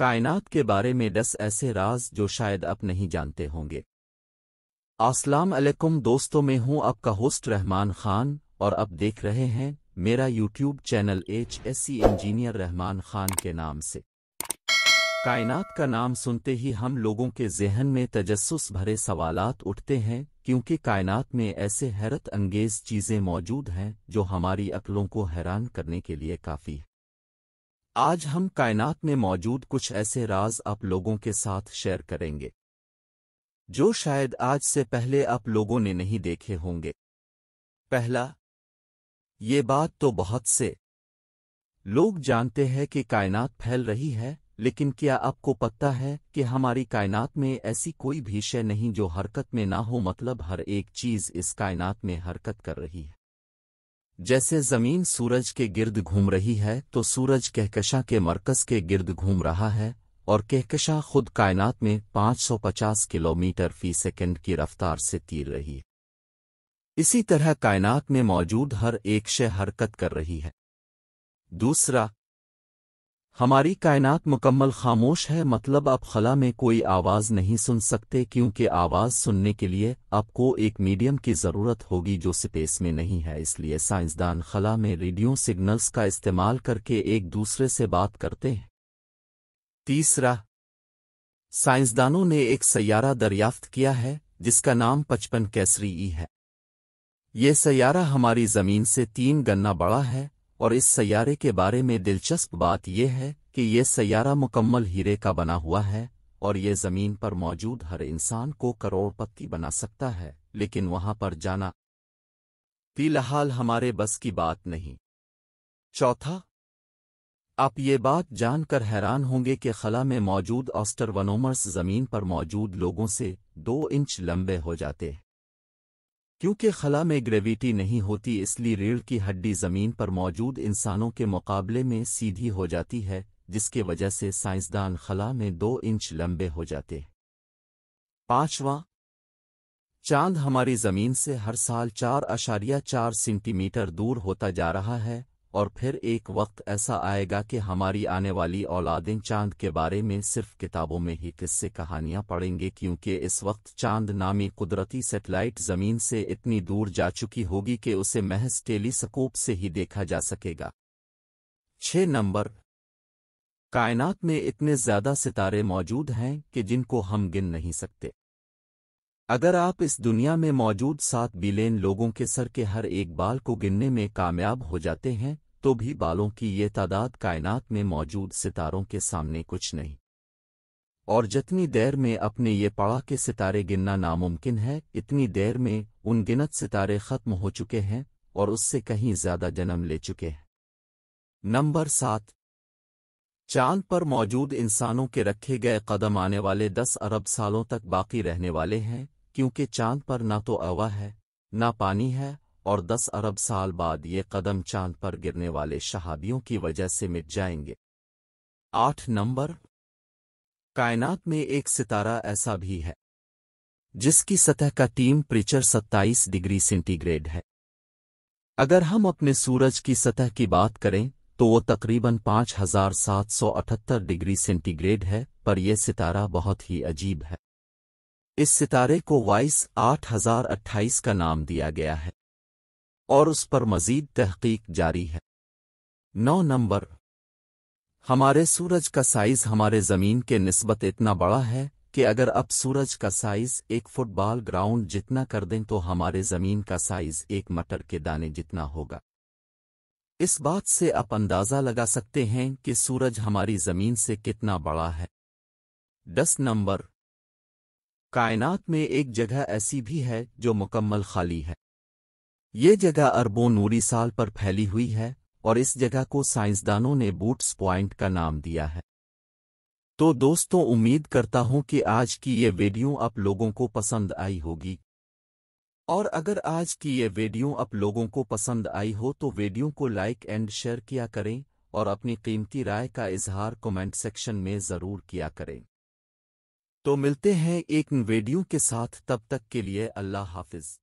कायनात के बारे में दस ऐसे राज जो शायद आप नहीं जानते होंगे अस्सलाम अलैकुम दोस्तों मैं हूं आपका होस्ट रहमान खान और आप देख रहे हैं मेरा YouTube channel H S C engineer Rahman Khan के नाम से कायनात का नाम सुनते ही हम लोगों के जहन में तजस्स भरे सवालात उठते हैं क्योंकि कायनात में ऐसे हैरत अंगेज चीज़ें मौजूद हैं जो हमारी अकलों को हैरान करने के लिए काफ़ी है आज हम कायनात में मौजूद कुछ ऐसे राज आप लोगों के साथ शेयर करेंगे जो शायद आज से पहले आप लोगों ने नहीं देखे होंगे पहला ये बात तो बहुत से लोग जानते हैं कि कायनात फैल रही है लेकिन क्या आपको पता है कि हमारी कायनात में ऐसी कोई भी शय नहीं जो हरकत में ना हो मतलब हर एक चीज इस कायनात में हरकत कर रही है जैसे जमीन सूरज के गिर्द घूम रही है तो सूरज कहकशा के मरकज के गिर्द घूम रहा है और कहकशा खुद कायनात में 550 किलोमीटर फी सेकंड की रफ्तार से तीर रही है इसी तरह कायनात में मौजूद हर एक शय हरकत कर रही है दूसरा हमारी कायनात मुकम्मल खामोश है मतलब आप खला में कोई आवाज़ नहीं सुन सकते क्योंकि आवाज़ सुनने के लिए आपको एक मीडियम की ज़रूरत होगी जो स्पेस में नहीं है इसलिए साइंसदान खला में रेडियो सिग्नल्स का इस्तेमाल करके एक दूसरे से बात करते हैं तीसरा साइंसदानों ने एक सैारा दरियाफ्त किया है जिसका नाम पचपन कैसरी ई है ये सैारा हमारी ज़मीन से तीन गन्ना बड़ा है और इस सैारे के बारे में दिलचस्प बात यह है कि यह सैारा मुकम्मल हीरे का बना हुआ है और ये ज़मीन पर मौजूद हर इंसान को करोड़पत्ती बना सकता है लेकिन वहां पर जाना फिलहाल हमारे बस की बात नहीं चौथा आप ये बात जानकर हैरान होंगे कि खला में मौजूद ऑस्टर वनोमर्स ज़मीन पर मौजूद लोगों से दो इंच लंबे हो जाते हैं क्योंकि खला में ग्रेविटी नहीं होती इसलिए रीढ़ की हड्डी ज़मीन पर मौजूद इंसानों के मुकाबले में सीधी हो जाती है जिसके वजह से साइंसदान खला में दो इंच लंबे हो जाते हैं पांचवा चांद हमारी ज़मीन से हर साल चार अशारिया चार सेंटीमीटर दूर होता जा रहा है और फिर एक वक्त ऐसा आएगा कि हमारी आने वाली औलादें चांद के बारे में सिर्फ किताबों में ही किस्से कहानियां पढ़ेंगे क्योंकि इस वक्त चांद नामी कुदरती सेटेलाइट जमीन से इतनी दूर जा चुकी होगी कि उसे महज टेलीस्कोप से ही देखा जा सकेगा छह नंबर कायनात में इतने ज्यादा सितारे मौजूद हैं कि जिनको हम गिन नहीं सकते अगर आप इस दुनिया में मौजूद सात बिलियन लोगों के सर के हर एक बाल को गिनने में कामयाब हो जाते हैं तो भी बालों की ये तादाद कायनात में मौजूद सितारों के सामने कुछ नहीं और जितनी देर में अपने ये पड़ा के सितारे गिनना नामुमकिन है इतनी देर में उन गिनत सितारे खत्म हो चुके हैं और उससे कहीं ज्यादा जन्म ले चुके हैं नंबर सात चांद पर मौजूद इंसानों के रखे गए कदम आने वाले दस अरब सालों तक बाकी रहने वाले हैं क्योंकि चांद पर ना तो अवा है ना पानी है और दस अरब साल बाद ये कदम चांद पर गिरने वाले शहाबियों की वजह से मिट जाएंगे आठ नंबर कायनात में एक सितारा ऐसा भी है जिसकी सतह का टीम प्रिचर 27 डिग्री सेंटीग्रेड है अगर हम अपने सूरज की सतह की बात करें तो वो तकरीबन 5778 डिग्री सेंटीग्रेड है पर यह सितारा बहुत ही अजीब है इस सितारे को वाइस 8028 का नाम दिया गया है और उस पर मजीद तहकीक जारी है नौ नंबर हमारे सूरज का साइज हमारे ज़मीन के नस्बत इतना बड़ा है कि अगर अब सूरज का साइज एक फुटबॉल ग्राउंड जितना कर दें तो हमारे ज़मीन का साइज एक मटर के दाने जितना होगा इस बात से आप अंदाज़ा लगा सकते हैं कि सूरज हमारी ज़मीन से कितना बड़ा है दस नंबर कायनात में एक जगह ऐसी भी है जो मुकम्मल खाली है ये जगह अरबों नूरी साल पर फैली हुई है और इस जगह को साइंसदानों ने बूट्स प्वाइंट का नाम दिया है तो दोस्तों उम्मीद करता हूं कि आज की ये वीडियो आप लोगों को पसंद आई होगी और अगर आज की ये वीडियो आप लोगों को पसंद आई हो तो वीडियो को लाइक एंड शेयर किया करें और अपनी कीमती राय का इजहार कमेंट सेक्शन में ज़रूर किया करें तो मिलते हैं एक वीडियो के साथ तब तक के लिए अल्लाह हाफिज़